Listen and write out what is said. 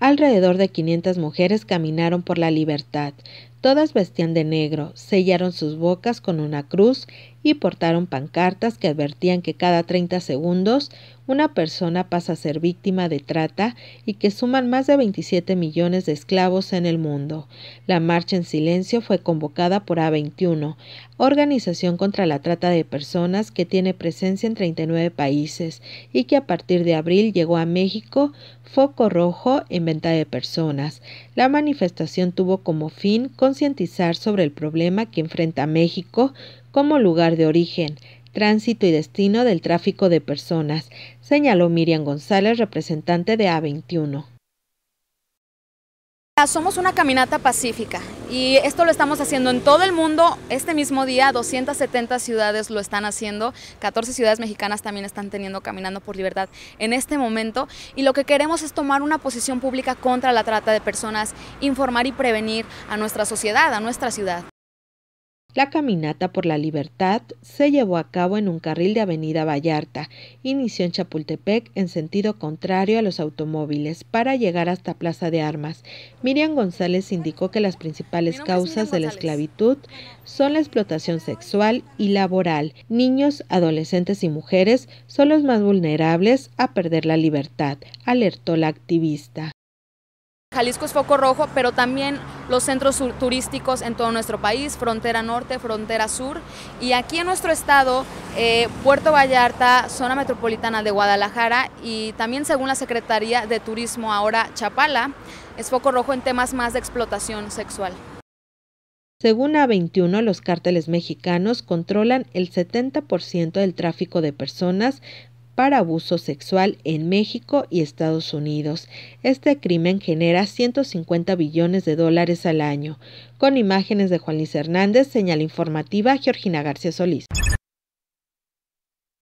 Alrededor de 500 mujeres caminaron por la libertad. Todas vestían de negro, sellaron sus bocas con una cruz y portaron pancartas que advertían que cada 30 segundos una persona pasa a ser víctima de trata y que suman más de 27 millones de esclavos en el mundo. La marcha en silencio fue convocada por A21, organización contra la trata de personas que tiene presencia en 39 países y que a partir de abril llegó a México, Foco Rojo en de personas, la manifestación tuvo como fin concientizar sobre el problema que enfrenta México como lugar de origen, tránsito y destino del tráfico de personas, señaló Miriam González, representante de A21. Somos una caminata pacífica y esto lo estamos haciendo en todo el mundo. Este mismo día 270 ciudades lo están haciendo, 14 ciudades mexicanas también están teniendo Caminando por Libertad en este momento y lo que queremos es tomar una posición pública contra la trata de personas, informar y prevenir a nuestra sociedad, a nuestra ciudad. La caminata por la libertad se llevó a cabo en un carril de Avenida Vallarta. Inició en Chapultepec en sentido contrario a los automóviles para llegar hasta Plaza de Armas. Miriam González indicó que las principales causas de la esclavitud son la explotación sexual y laboral. Niños, adolescentes y mujeres son los más vulnerables a perder la libertad, alertó la activista. Jalisco es foco rojo, pero también los centros turísticos en todo nuestro país, frontera norte, frontera sur. Y aquí en nuestro estado, eh, Puerto Vallarta, zona metropolitana de Guadalajara y también según la Secretaría de Turismo ahora Chapala, es foco rojo en temas más de explotación sexual. Según A21, los cárteles mexicanos controlan el 70% del tráfico de personas, para abuso sexual en México y Estados Unidos. Este crimen genera 150 billones de dólares al año. Con imágenes de Juan Luis Hernández, señal informativa Georgina García Solís.